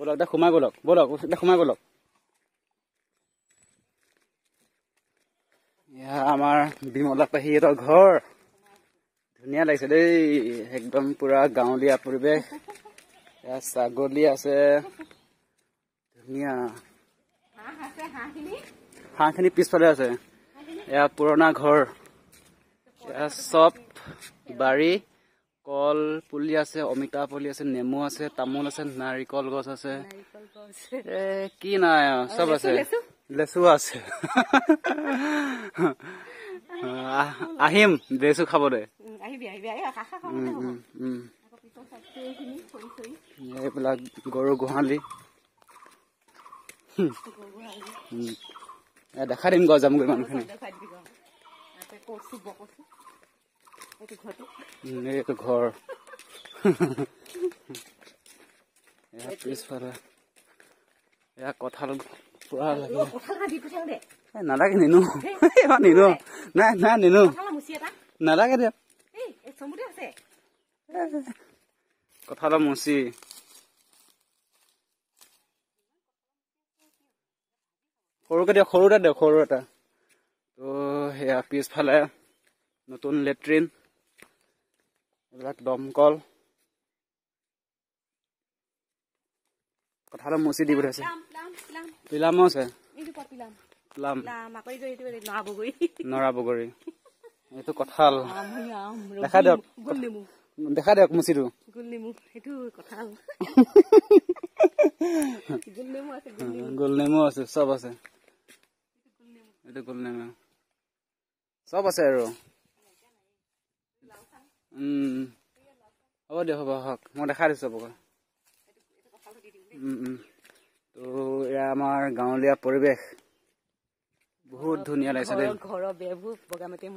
বলক দা সোমাই গলক বলক দা সোমাই গলক ইয়া আমাৰ বিমলা পাহিহঁতৰ ঘৰ ধুনীয়া লাগিছে দেই একদম পুৰা গাঁৱলীয়া পৰিৱেশ ইয়াত ছাগলী আছে ধুনীয়া হাঁহখিনি পিছফালে আছে এয়া পুৰণা ঘৰ এয়া চব বাৰী কল পুলি আছে অমিতা পুলি আছে নেমু আছে তামোল আছে নাৰিকল গছ আছে কি নাই চব আছে লেচু আছে আহিম লেচু খাব দে এইবিলাক গৰু গোহালি দেখা দিম গছ গজামগুৰি মানুহখিনি এইটো ঘৰ এয়া পিছফালে এয়া পুৰা লাগে নালাগে নিনো নাই নাই নিনো নালাগে দিয়া কঁঠাল মুচি সৰুকে দিয়া সৰু এটা দিয়ক সৰু এটা ত' সেয়া পিছফালে নতুন লেট্ৰিন এইবিলাক দমকল কথাটো মুচি দি পঠাইছে পিলাম আছে নৰা বগৰী এইটো কঁঠাল দেখা দিয়ক দেখা দিয়ক মুচিটো গোল গোলনেমু আছে চব আছে এইটো গোলনেমু চব আছে আৰু হ'ব দিয়ক হ'ব হওক মই দেখাই দিছোঁ আপোনাক তো এয়া আমাৰ গাঁৱলীয়া পৰিৱেশ বহুত ধুনীয়া লাগিছে ঘৰৰ বেবোৰ বগামাটি